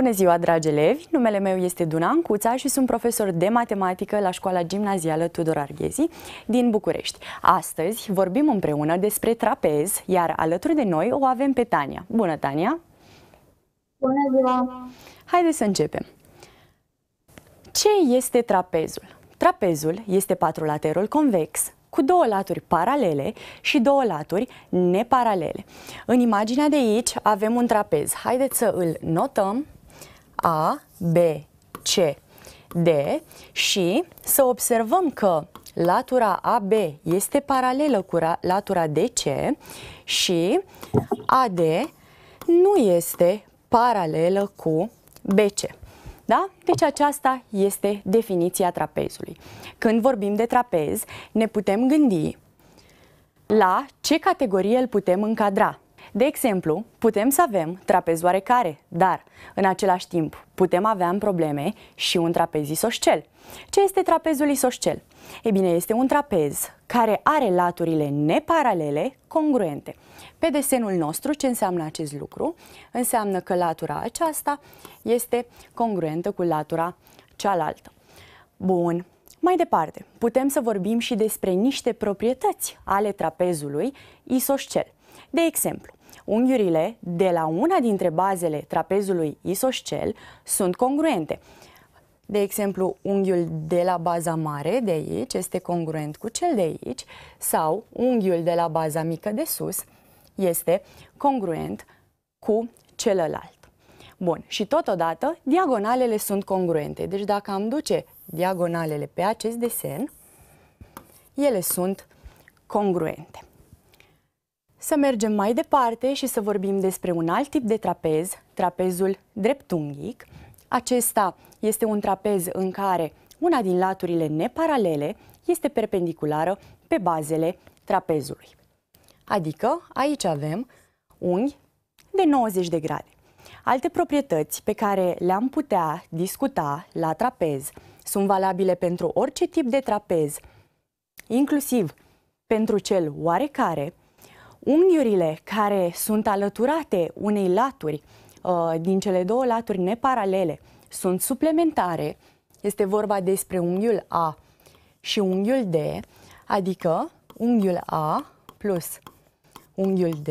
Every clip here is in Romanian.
Bună ziua, dragi elevi! Numele meu este Duna Ancuța și sunt profesor de matematică la școala gimnazială Tudor Arghezi din București. Astăzi vorbim împreună despre trapez, iar alături de noi o avem pe Tania. Bună, Tania! Bună ziua! Haideți să începem! Ce este trapezul? Trapezul este patrulaterul convex, cu două laturi paralele și două laturi neparalele. În imaginea de aici avem un trapez. Haideți să îl notăm. A, B, C, D și să observăm că latura AB este paralelă cu latura DC și AD nu este paralelă cu BC. Da? Deci aceasta este definiția trapezului. Când vorbim de trapez, ne putem gândi la ce categorie îl putem încadra. De exemplu, putem să avem trapezi oarecare, dar în același timp putem avea în probleme și un trapez isoscel. Ce este trapezul isoscel? Ei bine, este un trapez care are laturile neparalele, congruente. Pe desenul nostru, ce înseamnă acest lucru? Înseamnă că latura aceasta este congruentă cu latura cealaltă. Bun, mai departe, putem să vorbim și despre niște proprietăți ale trapezului isoscel. De exemplu, unghiurile de la una dintre bazele trapezului isoscel sunt congruente. De exemplu, unghiul de la baza mare de aici este congruent cu cel de aici sau unghiul de la baza mică de sus este congruent cu celălalt. Bun, și totodată diagonalele sunt congruente. Deci dacă am duce diagonalele pe acest desen, ele sunt congruente. Să mergem mai departe și să vorbim despre un alt tip de trapez, trapezul dreptunghic. Acesta este un trapez în care una din laturile neparalele este perpendiculară pe bazele trapezului. Adică aici avem unghi de 90 de grade. Alte proprietăți pe care le-am putea discuta la trapez sunt valabile pentru orice tip de trapez, inclusiv pentru cel oarecare, Unghiurile care sunt alăturate unei laturi, uh, din cele două laturi neparalele, sunt suplementare. Este vorba despre unghiul A și unghiul D, adică unghiul A plus unghiul D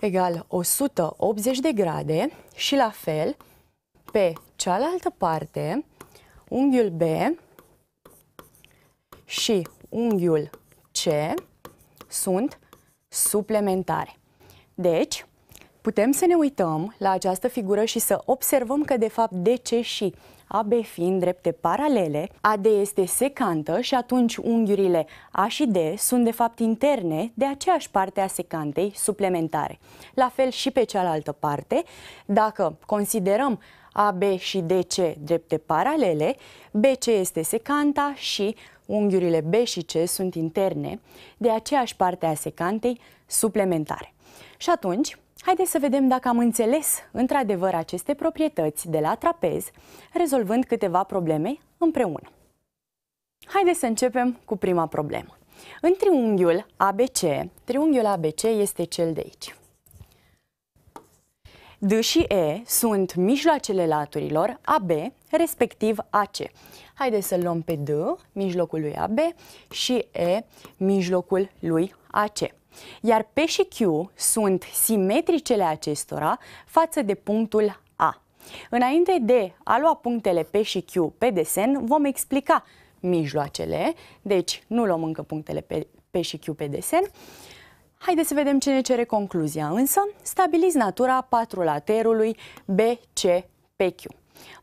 egal 180 de grade și la fel pe cealaltă parte unghiul B și unghiul C sunt suplementare. Deci, putem să ne uităm la această figură și să observăm că, de fapt, de ce și AB fiind drepte paralele, AD este secantă și atunci unghiurile A și D sunt de fapt interne de aceeași parte a secantei suplementare. La fel și pe cealaltă parte, dacă considerăm a, B și D, C drepte paralele, BC este secanta și unghiurile B și C sunt interne de aceeași parte a secantei suplementare. Și atunci, haideți să vedem dacă am înțeles într-adevăr aceste proprietăți de la trapez, rezolvând câteva probleme împreună. Haideți să începem cu prima problemă. În triunghiul ABC, triunghiul ABC este cel de aici. D și E sunt mijloacele laturilor AB, respectiv AC. Haideți să luăm pe D, mijlocul lui AB, și E, mijlocul lui AC. Iar P și Q sunt simetricele acestora față de punctul A. Înainte de a lua punctele P și Q pe desen, vom explica mijloacele, deci nu luăm încă punctele P, P și Q pe desen, Haideți să vedem ce ne cere concluzia, însă stabiliți natura patrulaterului BCPQ.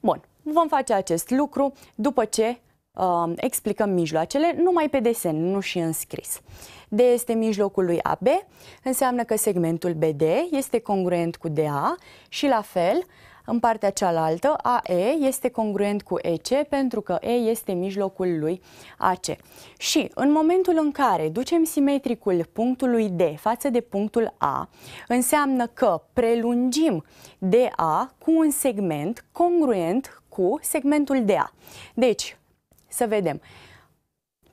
Bun, vom face acest lucru după ce uh, explicăm mijloacele numai pe desen, nu și în scris. D este mijlocul lui AB, înseamnă că segmentul BD este congruent cu DA și la fel în partea cealaltă, AE este congruent cu EC pentru că E este mijlocul lui AC. Și în momentul în care ducem simetricul punctului D față de punctul A, înseamnă că prelungim DA cu un segment congruent cu segmentul DA. Deci, să vedem.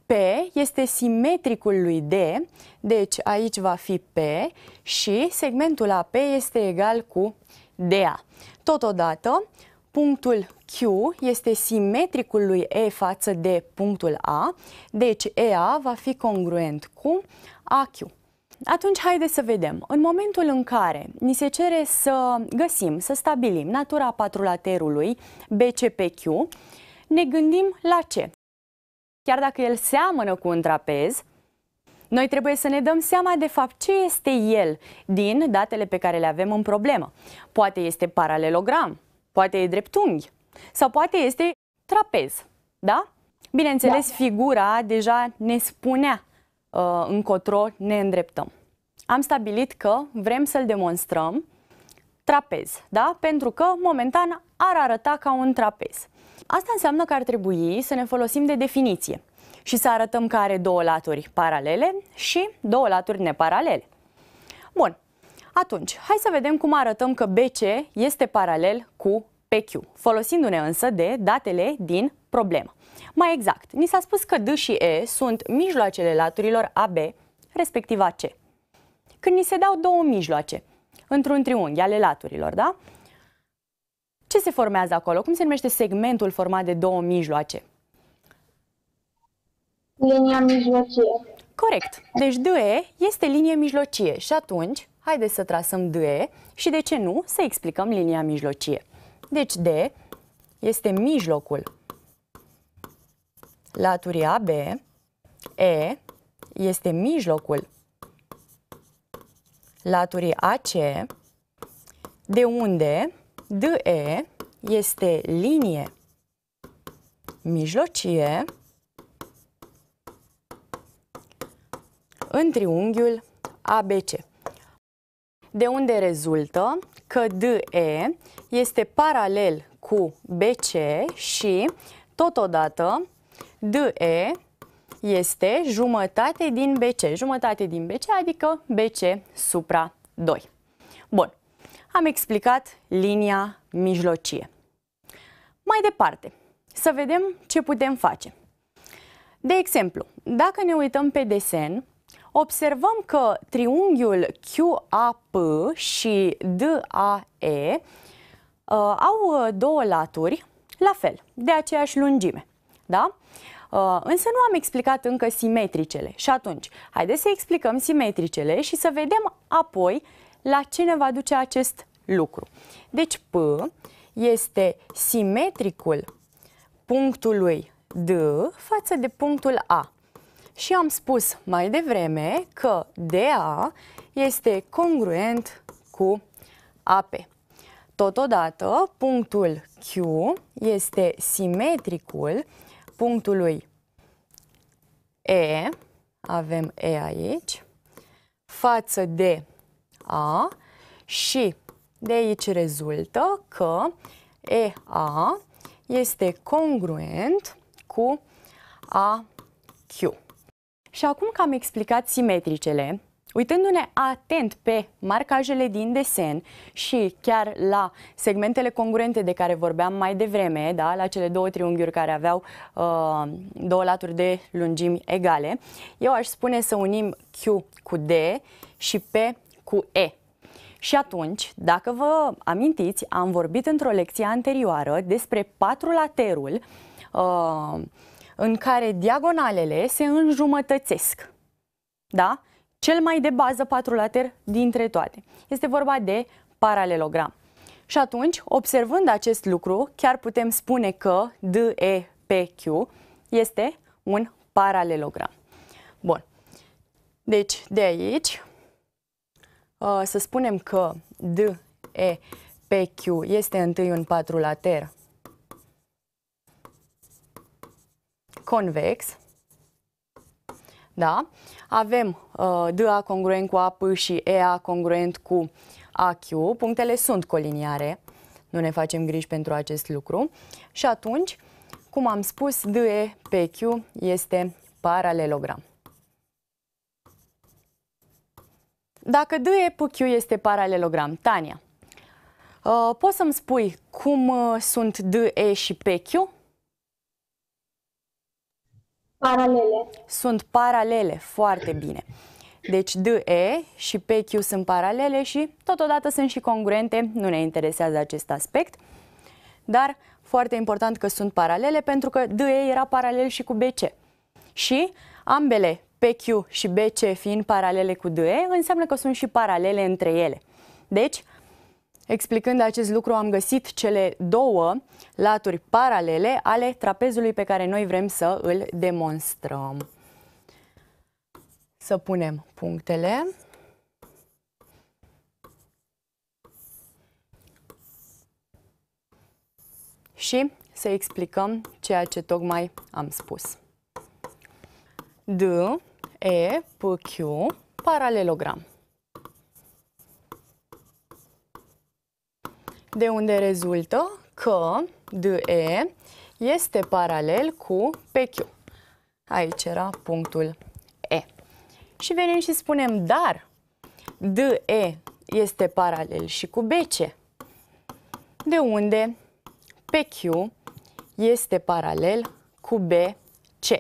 P este simetricul lui D, deci aici va fi P și segmentul AP este egal cu de A. Totodată, punctul Q este simetricul lui E față de punctul A, deci EA va fi congruent cu AQ. Atunci haideți să vedem. În momentul în care ni se cere să găsim, să stabilim natura patrulaterului BCPQ, ne gândim la ce? Chiar dacă el seamănă cu un trapez, noi trebuie să ne dăm seama de fapt ce este el din datele pe care le avem în problemă. Poate este paralelogram, poate e dreptunghi sau poate este trapez, da? Bineînțeles, da. figura deja ne spunea uh, încotro ne îndreptăm. Am stabilit că vrem să-l demonstrăm trapez, da? Pentru că momentan ar arăta ca un trapez. Asta înseamnă că ar trebui să ne folosim de definiție și să arătăm că are două laturi paralele și două laturi neparalele. Bun, atunci, hai să vedem cum arătăm că BC este paralel cu PQ, folosindu-ne însă de datele din problemă. Mai exact, ni s-a spus că D și E sunt mijloacele laturilor AB, respectiv AC. Când ni se dau două mijloace, într-un triunghi ale laturilor, da? Ce se formează acolo? Cum se numește segmentul format de două mijloace? linia mijlocie. Corect. Deci DE este linie mijlocie și atunci haideți să trasăm DE și de ce nu să explicăm linia mijlocie. Deci D este mijlocul laturii AB, E este mijlocul laturii AC, de unde DE este linie mijlocie în triunghiul ABC. De unde rezultă că DE este paralel cu BC și, totodată, DE este jumătate din BC, jumătate din BC, adică BC supra 2. Bun, am explicat linia mijlocie. Mai departe, să vedem ce putem face. De exemplu, dacă ne uităm pe desen, observăm că triunghiul QAP și DAE uh, au uh, două laturi la fel, de aceeași lungime. Da? Uh, însă nu am explicat încă simetricele și atunci haideți să explicăm simetricele și să vedem apoi la ce ne va duce acest lucru. Deci P este simetricul punctului D față de punctul A. Și am spus mai devreme că DA este congruent cu AP. Totodată, punctul Q este simetricul punctului E, avem E aici, față de A și de aici rezultă că EA este congruent cu AQ. Și acum că am explicat simetricele, uitându-ne atent pe marcajele din desen și chiar la segmentele congruente de care vorbeam mai devreme, da, la cele două triunghiuri care aveau uh, două laturi de lungimi egale, eu aș spune să unim Q cu D și P cu E. Și atunci, dacă vă amintiți, am vorbit într-o lecție anterioară despre patrulaterul uh, în care diagonalele se înjumătățesc. Da? Cel mai de bază patrulater dintre toate. Este vorba de paralelogram. Și atunci, observând acest lucru, chiar putem spune că DEPQ este un paralelogram. Bun. Deci, de aici, ă, să spunem că DEPQ este întâi un patrulater convex. Da? Avem uh, DA congruent cu AP și EA congruent cu AQ. Punctele sunt coliniare, nu ne facem griji pentru acest lucru. Și atunci, cum am spus, DE pe Q este paralelogram. Dacă DE pe Q este paralelogram, Tania, uh, poți să-mi spui cum uh, sunt DE și PQ? Paralele. Sunt paralele, foarte bine. Deci DE și PQ sunt paralele și totodată sunt și congruente, nu ne interesează acest aspect, dar foarte important că sunt paralele pentru că DE era paralel și cu BC. Și ambele, PQ și BC fiind paralele cu DE, înseamnă că sunt și paralele între ele. Deci, Explicând acest lucru, am găsit cele două laturi paralele ale trapezului pe care noi vrem să îl demonstrăm. Să punem punctele. Și să explicăm ceea ce tocmai am spus. D, E, P, Q, paralelogram. de unde rezultă că DE este paralel cu PQ. Aici era punctul E. Și venim și spunem, dar DE este paralel și cu BC, de unde PQ este paralel cu BC.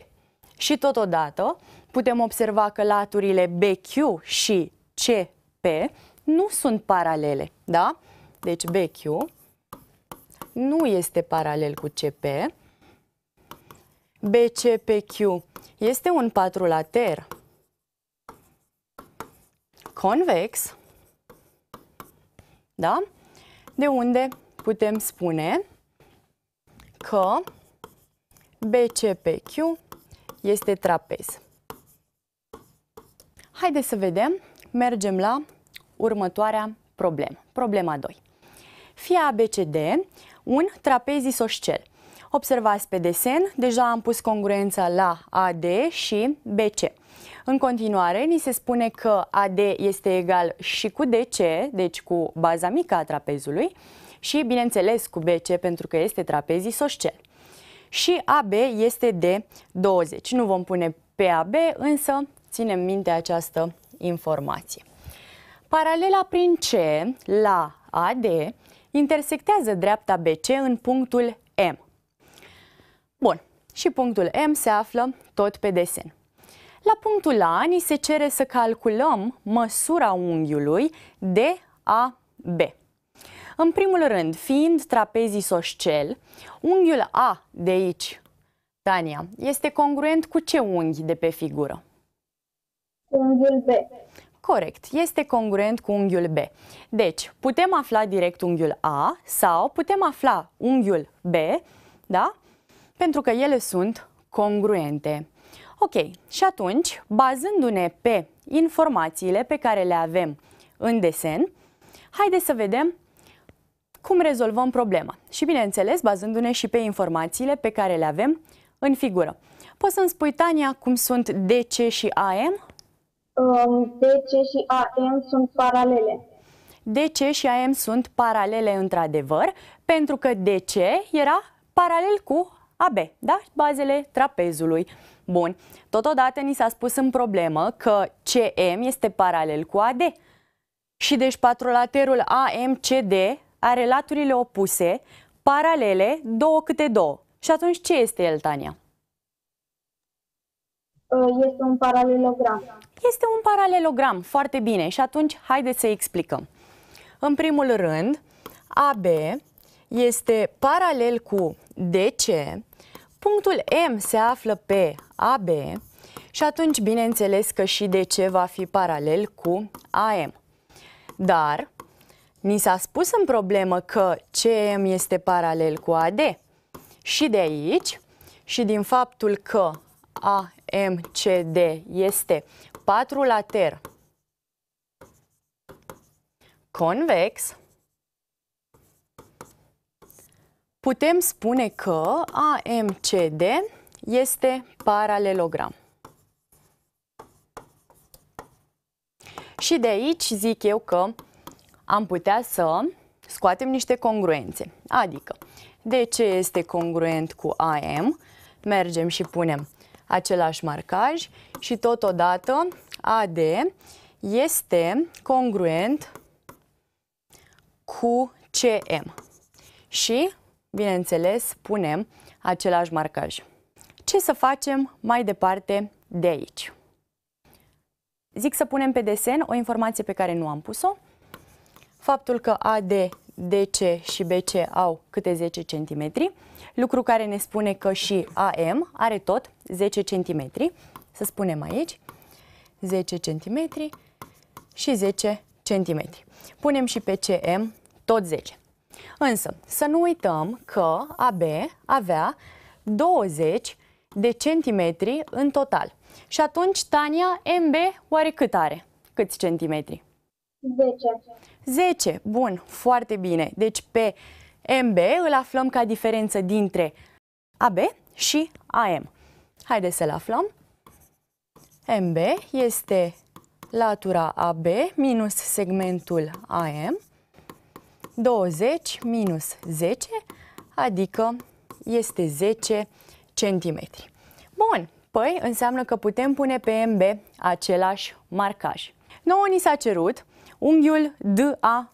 Și totodată putem observa că laturile BQ și CP nu sunt paralele, da? deci BQ, nu este paralel cu CP, BCPQ este un patrulater convex, da? de unde putem spune că BCPQ este trapez. Haideți să vedem, mergem la următoarea problemă, problema 2 fie ABCD, un trapez isoscel. Observați pe desen, deja am pus congruența la AD și BC. În continuare, ni se spune că AD este egal și cu DC, deci cu baza mică a trapezului, și, bineînțeles, cu BC, pentru că este trapez isoscel. Și AB este de 20. Nu vom pune pe AB, însă ținem minte această informație. Paralela prin C la AD intersectează dreapta BC în punctul M. Bun, și punctul M se află tot pe desen. La punctul A ni se cere să calculăm măsura unghiului DAB. În primul rând, fiind trapezii soscel, unghiul A de aici, Tania, este congruent cu ce unghi de pe figură? Unghiul B. Corect, este congruent cu unghiul B. Deci, putem afla direct unghiul A sau putem afla unghiul B, da? Pentru că ele sunt congruente. Ok, și atunci, bazându-ne pe informațiile pe care le avem în desen, haideți să vedem cum rezolvăm problema. Și bineînțeles, bazându-ne și pe informațiile pe care le avem în figură. Poți să-mi spui, Tania, cum sunt DC și AM? Um, DC și AM sunt paralele. DC și AM sunt paralele într-adevăr, pentru că DC era paralel cu AB, da? Bazele trapezului. Bun. Totodată ni s-a spus în problemă că CM este paralel cu AD. Și deci patrolaterul AMCD are laturile opuse, paralele, două câte două. Și atunci ce este el, Tania? Uh, este un paralelogram. Este un paralelogram, foarte bine. Și atunci, haideți să explicăm. În primul rând, AB este paralel cu DC, punctul M se află pe AB și atunci, bineînțeles că și DC va fi paralel cu AM. Dar, ni s-a spus în problemă că CM este paralel cu AD și de aici și din faptul că MCD este patrulater convex, putem spune că AMCD este paralelogram. Și de aici zic eu că am putea să scoatem niște congruențe. Adică, de ce este congruent cu AM? Mergem și punem același marcaj și totodată AD este congruent cu CM. Și, bineînțeles, punem același marcaj. Ce să facem mai departe de aici? Zic să punem pe desen o informație pe care nu am pus-o. Faptul că AD DC și BC au câte 10 cm, lucru care ne spune că și AM are tot 10 cm, să spunem aici, 10 cm și 10 cm. Punem și pe CM tot 10. Însă, să nu uităm că AB avea 20 de centimetri în total. Și atunci, Tania, MB, oare cât are? Câți centimetri? 10. 10. Bun, foarte bine. Deci pe MB îl aflăm ca diferență dintre AB și AM. Haideți să-l aflăm. MB este latura AB minus segmentul AM, 20 minus 10, adică este 10 cm. Bun, păi înseamnă că putem pune pe MB același marcaj. Nouă ni s-a cerut unghiul DAM.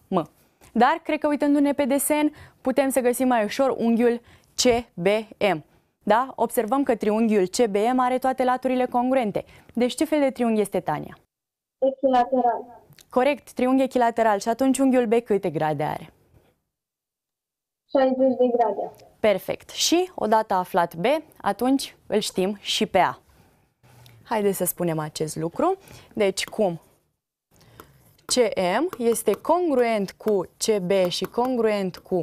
Dar, cred că uitându-ne pe desen, putem să găsim mai ușor unghiul CBM. Da? Observăm că triunghiul CBM are toate laturile congruente. Deci ce fel de triunghi este, Tania? Echilateral. Corect, triunghi echilateral. Și atunci unghiul B câte grade are? 60 de grade. Perfect. Și odată aflat B, atunci îl știm și pe A. Haideți să spunem acest lucru. Deci cum CM este congruent cu CB și congruent cu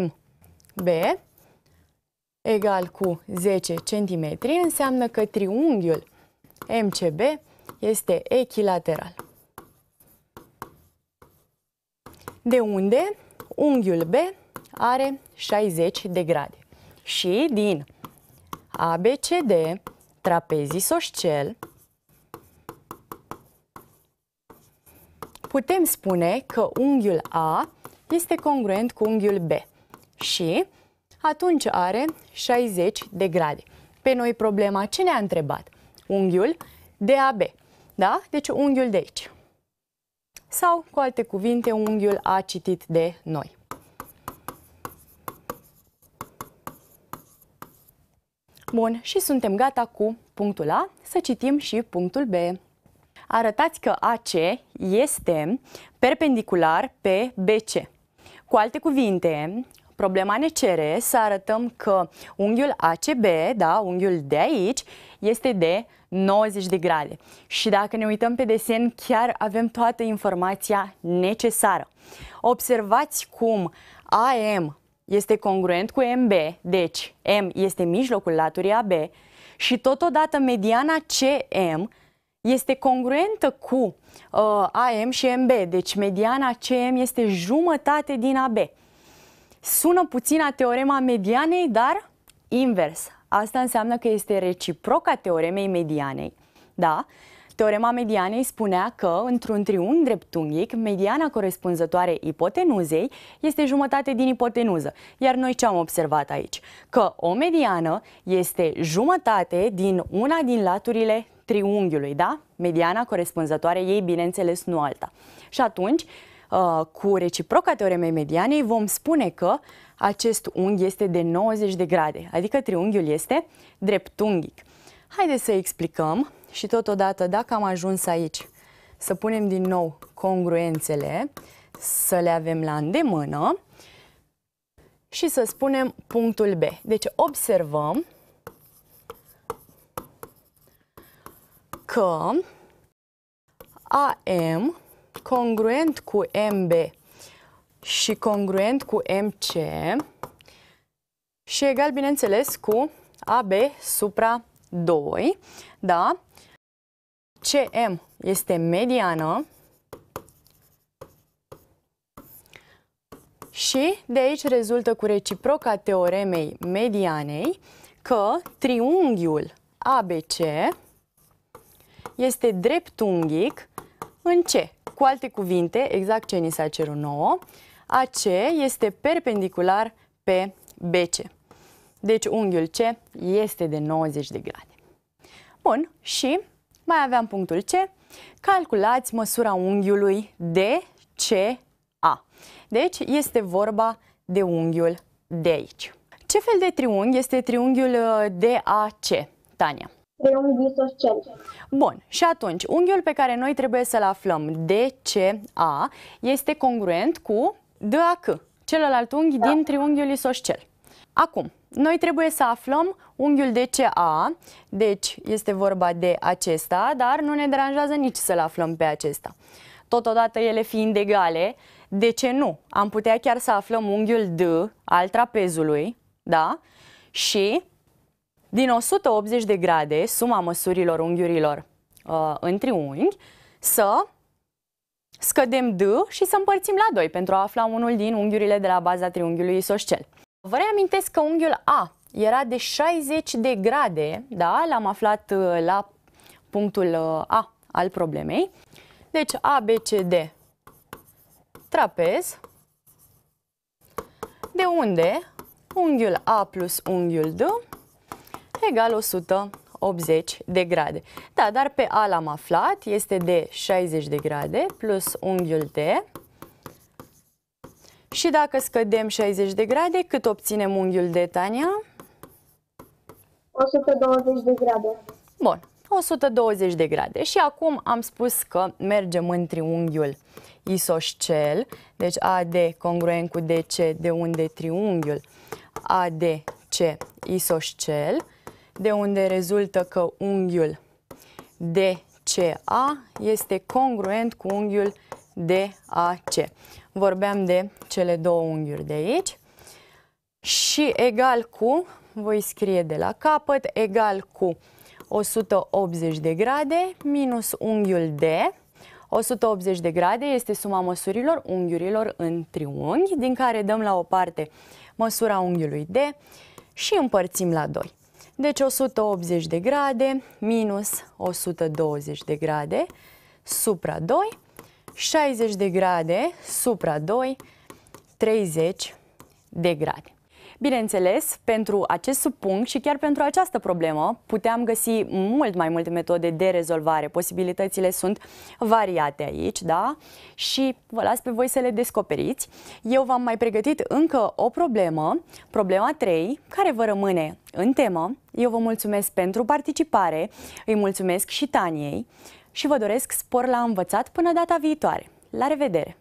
MB, egal cu 10 cm, înseamnă că triunghiul MCB este echilateral. De unde unghiul B are 60 de grade. Și din ABCD, trapezisoscel, putem spune că unghiul A este congruent cu unghiul B și atunci are 60 de grade. Pe noi problema ce ne-a întrebat? Unghiul DAB, da? Deci unghiul de aici. Sau, cu alte cuvinte, unghiul A citit de noi. Bun, și suntem gata cu punctul A, să citim și punctul B arătați că AC este perpendicular pe BC. Cu alte cuvinte, problema ne cere să arătăm că unghiul ACB, da, unghiul de aici, este de 90 de grade. Și dacă ne uităm pe desen, chiar avem toată informația necesară. Observați cum AM este congruent cu MB, deci M este mijlocul laturii AB și totodată mediana CM este congruentă cu uh, AM și MB, deci mediana CM este jumătate din AB. Sună puțin a teorema medianei, dar invers. Asta înseamnă că este reciproca teoremei medianei. Da? Teorema medianei spunea că, într-un triunghi dreptunghic, mediana corespunzătoare ipotenuzei este jumătate din ipotenuză. Iar noi ce am observat aici? Că o mediană este jumătate din una din laturile triunghiului, da? Mediana corespunzătoare ei, bineînțeles, nu alta. Și atunci, uh, cu reciproca teoremei medianei, vom spune că acest unghi este de 90 de grade, adică triunghiul este dreptunghic. Haideți să explicăm și totodată, dacă am ajuns aici, să punem din nou congruențele, să le avem la îndemână și să spunem punctul B. Deci observăm că AM congruent cu MB și congruent cu MC și egal, bineînțeles, cu AB supra 2, da? CM este mediană și de aici rezultă cu reciproca teoremei medianei că triunghiul ABC este dreptunghic în C. Cu alte cuvinte, exact ce ni s-a cerut nouă, AC este perpendicular pe BC. Deci unghiul C este de 90 de grade. Bun, și mai aveam punctul C. Calculați măsura unghiului DCA. Deci este vorba de unghiul de aici. Ce fel de triunghi este triunghiul uh, DAC, Tania? triunghi isoscel. Bun, și atunci, unghiul pe care noi trebuie să-l aflăm, DCA, este congruent cu DAC, celălalt unghi da. din triunghiul isoscel. Acum, noi trebuie să aflăm unghiul DCA, deci este vorba de acesta, dar nu ne deranjează nici să-l aflăm pe acesta. Totodată ele fiind egale, de ce nu? Am putea chiar să aflăm unghiul D al trapezului, da? Și din 180 de grade suma măsurilor unghiurilor uh, în triunghi să scădem D și să împărțim la 2 pentru a afla unul din unghiurile de la baza triunghiului isoscel. Vă reamintesc că unghiul A era de 60 de grade, da? L-am aflat uh, la punctul uh, A al problemei. Deci ABCD trapez, de unde unghiul A plus unghiul D egal 180 de grade. Da, dar pe A l-am aflat, este de 60 de grade plus unghiul D. Și dacă scădem 60 de grade, cât obținem unghiul de Tania? 120 de grade. Bun, 120 de grade. Și acum am spus că mergem în triunghiul isoscel, deci AD congruent cu DC, de unde triunghiul ADC isoscel, de unde rezultă că unghiul DCA este congruent cu unghiul DAC. Vorbeam de cele două unghiuri de aici și egal cu, voi scrie de la capăt, egal cu 180 de grade minus unghiul D. 180 de grade este suma măsurilor unghiurilor în triunghi, din care dăm la o parte măsura unghiului D și împărțim la 2. Deci 180 de grade minus 120 de grade supra 2, 60 de grade supra 2, 30 de grade. Bineînțeles, pentru acest subpunct și chiar pentru această problemă puteam găsi mult mai multe metode de rezolvare. Posibilitățile sunt variate aici, da? Și vă las pe voi să le descoperiți. Eu v-am mai pregătit încă o problemă, problema 3, care vă rămâne în temă. Eu vă mulțumesc pentru participare, îi mulțumesc și Taniei și vă doresc spor la învățat până data viitoare. La revedere!